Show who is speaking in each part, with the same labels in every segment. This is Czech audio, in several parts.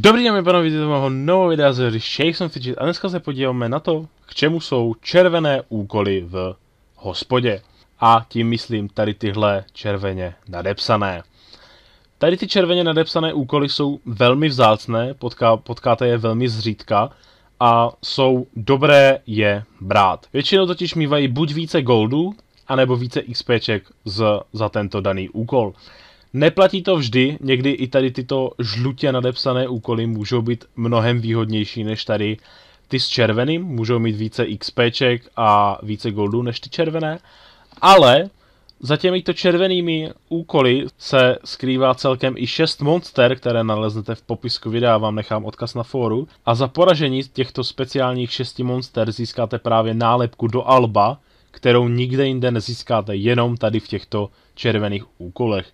Speaker 1: Dobrý den, pane, vidíte mého nového videa z hry Shakespeare Fidget a dneska se podíváme na to, k čemu jsou červené úkoly v hospodě. A tím myslím tady tyhle červeně nadepsané. Tady ty červeně nadepsané úkoly jsou velmi vzácné, potká, potkáte je velmi zřídka a jsou dobré je brát. Většinou totiž mývají buď více goldů, anebo více XPček z, za tento daný úkol. Neplatí to vždy, někdy i tady tyto žlutě nadepsané úkoly můžou být mnohem výhodnější než tady ty s červeným, můžou mít více XPček a více goldů než ty červené, ale za těmito červenými úkoly se skrývá celkem i 6 monster, které naleznete v popisku videa, vám nechám odkaz na fóru. A za poražení těchto speciálních 6 monster získáte právě nálepku do Alba, kterou nikde jinde nezískáte, jenom tady v těchto červených úkolech.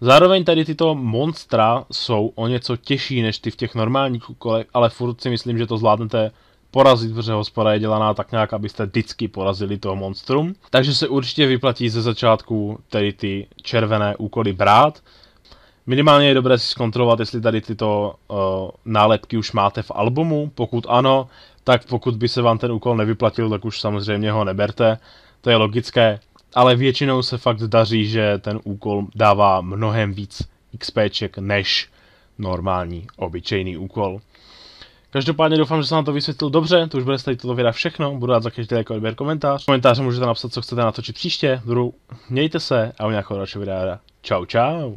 Speaker 1: Zároveň tady tyto monstra jsou o něco těžší než ty v těch normálních úkolech, ale furt si myslím, že to zvládnete porazit, protože hospoda je dělaná tak nějak, abyste vždycky porazili toho monstrum. Takže se určitě vyplatí ze začátku tady ty červené úkoly brát. Minimálně je dobré si zkontrolovat, jestli tady tyto uh, nálepky už máte v albumu. Pokud ano, tak pokud by se vám ten úkol nevyplatil, tak už samozřejmě ho neberte. To je logické ale většinou se fakt daří, že ten úkol dává mnohem víc XPček než normální, obyčejný úkol. Každopádně doufám, že jsem vám to vysvětlil dobře, to už bude tady toto videa všechno, budu rád za každý jako odběr komentář. komentáře můžete napsat, co chcete natočit příště, budu, mějte se a u nějakého dalšího videa. Čau, čau.